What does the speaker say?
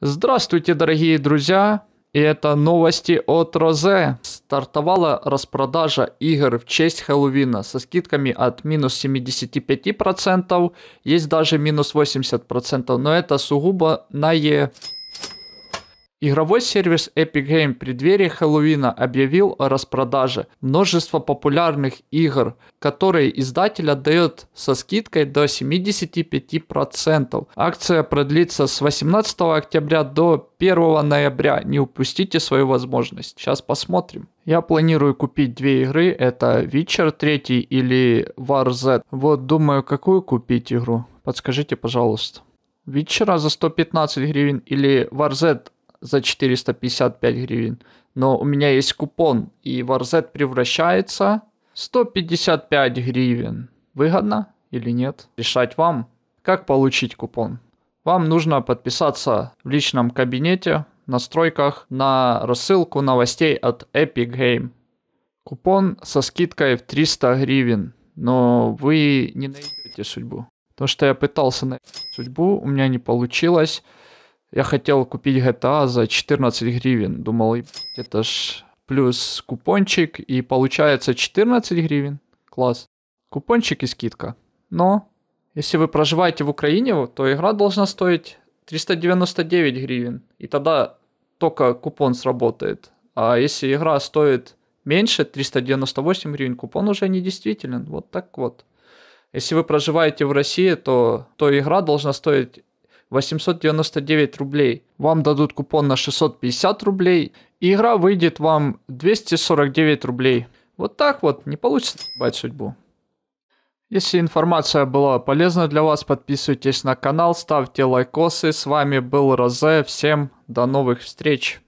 Здравствуйте, дорогие друзья! И это новости от Розе. Стартовала распродажа игр в честь Хэллоуина со скидками от минус 75%, есть даже минус 80%, но это сугубо на Е. Игровой сервис Epic Game в преддверии Хэллоуина объявил о распродаже множества популярных игр, которые издатель отдает со скидкой до 75%. Акция продлится с 18 октября до 1 ноября. Не упустите свою возможность. Сейчас посмотрим. Я планирую купить две игры. Это Witcher 3 или War Z. Вот думаю, какую купить игру. Подскажите, пожалуйста. Вечера за 115 гривен или War Z за 455 гривен, но у меня есть купон, и Warzet превращается 155 гривен. Выгодно или нет? Решать вам. Как получить купон? Вам нужно подписаться в личном кабинете в настройках на рассылку новостей от Epic Game. Купон со скидкой в 300 гривен, но вы не найдете судьбу. Потому что я пытался найти судьбу, у меня не получилось. Я хотел купить GTA за 14 гривен. Думал, это ж плюс купончик, и получается 14 гривен. Класс. Купончик и скидка. Но если вы проживаете в Украине, то игра должна стоить 399 гривен. И тогда только купон сработает. А если игра стоит меньше 398 гривен, купон уже не действителен. Вот так вот. Если вы проживаете в России, то, то игра должна стоить 899 рублей. Вам дадут купон на 650 рублей, и игра выйдет вам 249 рублей. Вот так вот, не получится бать судьбу. Если информация была полезна для вас, подписывайтесь на канал, ставьте лайкосы. С вами был Розе, всем до новых встреч!